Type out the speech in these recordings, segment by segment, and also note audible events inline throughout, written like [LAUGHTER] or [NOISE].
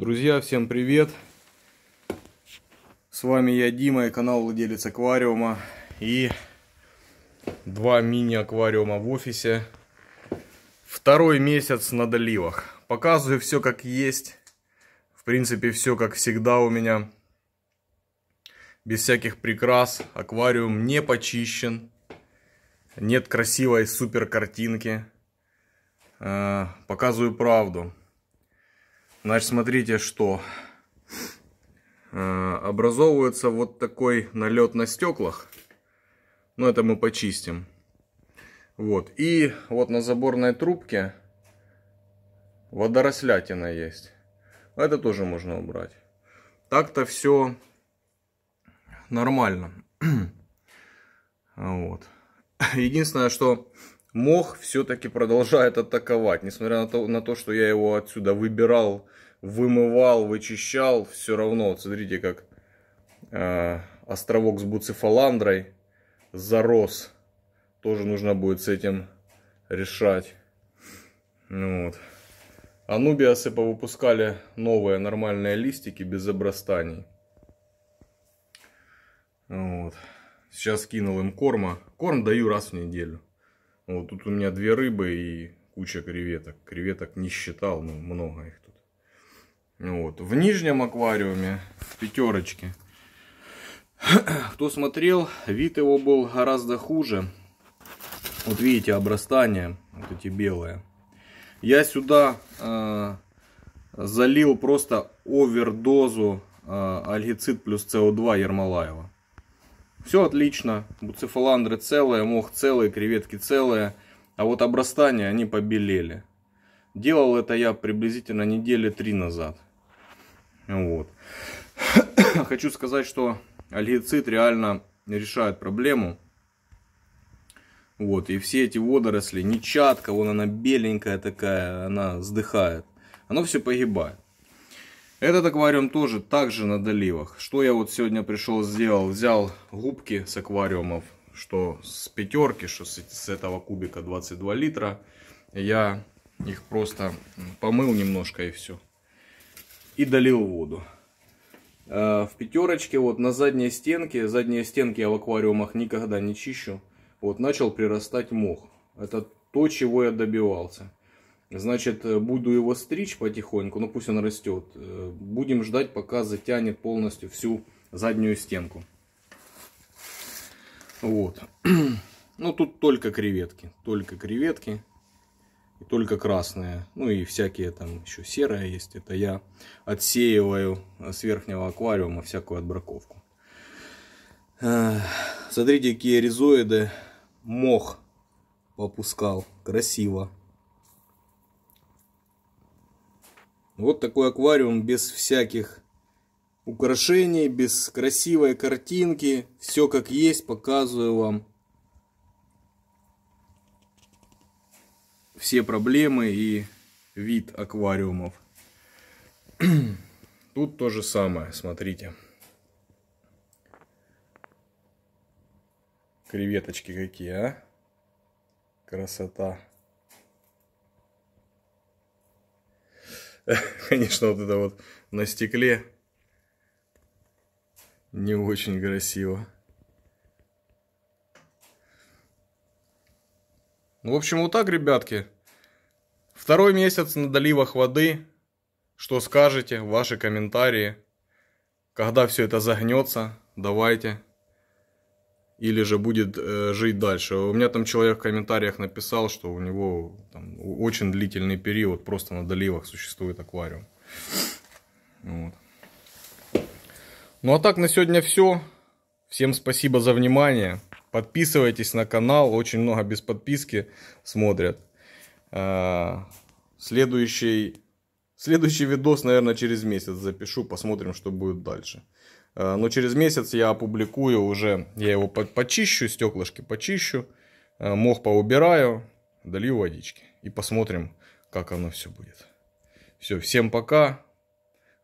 Друзья, всем привет! С вами я, Дима, и канал Владелец Аквариума. И два мини-аквариума в офисе. Второй месяц на доливах. Показываю все как есть. В принципе, все как всегда у меня. Без всяких прикрас. Аквариум не почищен. Нет красивой супер картинки. А, показываю правду. Значит, смотрите, что э, образовывается вот такой налет на стеклах. Но ну, это мы почистим. Вот. И вот на заборной трубке водорослятина есть. Это тоже можно убрать. Так-то все нормально. [CLEARS THROAT] вот. Единственное, что Мох все-таки продолжает атаковать. Несмотря на то, на то, что я его отсюда выбирал, вымывал, вычищал, все равно, вот смотрите, как э, островок с буцефаландрой зарос. Тоже нужно будет с этим решать. Ну, вот. Анубиасы повыпускали новые нормальные листики без обрастаний. Ну вот. Сейчас кинул им корма. Корм даю раз в неделю. Вот тут у меня две рыбы и куча креветок. Креветок не считал, но ну, много их тут. Ну вот. В нижнем аквариуме, в пятерочке, кто смотрел, вид его был гораздо хуже. Вот видите, обрастание, вот эти белые. Я сюда э, залил просто овердозу э, альгицид плюс СО2 Ермолаева. Все отлично, буцефаландры целые, мох целые, креветки целые, а вот обрастания они побелели. Делал это я приблизительно недели три назад. Вот. [COUGHS] Хочу сказать, что альгицид реально решает проблему. Вот, и все эти водоросли, нечатка, вон она беленькая такая, она сдыхает. Оно все погибает. Этот аквариум тоже также на доливах. Что я вот сегодня пришел сделал? Взял губки с аквариумов, что с пятерки, что с, с этого кубика 22 литра. Я их просто помыл немножко и все. И долил воду. Э, в пятерочке вот на задней стенке, задние стенки я в аквариумах никогда не чищу, вот начал прирастать мох. Это то, чего я добивался. Значит, э, буду его стричь потихоньку, ну пусть он растет. Э, будем ждать, пока затянет полностью всю заднюю стенку. Вот. [CLEARS THROAT] Ну, тут только креветки. Только креветки. И только красные. Ну, и всякие там еще серая есть. Это я отсеиваю с верхнего аквариума всякую отбраковку. Э, смотрите, какие ризоиды мох попускал. Красиво. Вот такой аквариум без всяких украшений, без красивой картинки. Все как есть, показываю вам. Все проблемы и вид аквариумов. [CLEARS THROAT] Тут то же самое, смотрите. Креветочки какие, а? Красота. [LAUGHS] Конечно, вот это вот на стекле не очень красиво. Ну, в общем, вот так, ребятки. Второй месяц на доливах воды. Что скажете, ваши комментарии. Когда все это загнется, давайте или же будет э, жить дальше. У меня там человек в комментариях написал, что у него там, очень длительный период просто на доливах существует аквариум. Вот. Ну а так на сегодня все. Всем спасибо за внимание. Подписывайтесь на канал, очень много без подписки смотрят. А, следующий, следующий видос, наверное, через месяц запишу, посмотрим, что будет дальше. Э, но через месяц я опубликую уже, я его почищу, стеклышки почищу, э, мох поубираю, долью водички. И посмотрим, как оно все будет. Все, всем пока,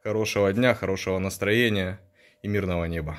хорошего дня, хорошего настроения и мирного неба.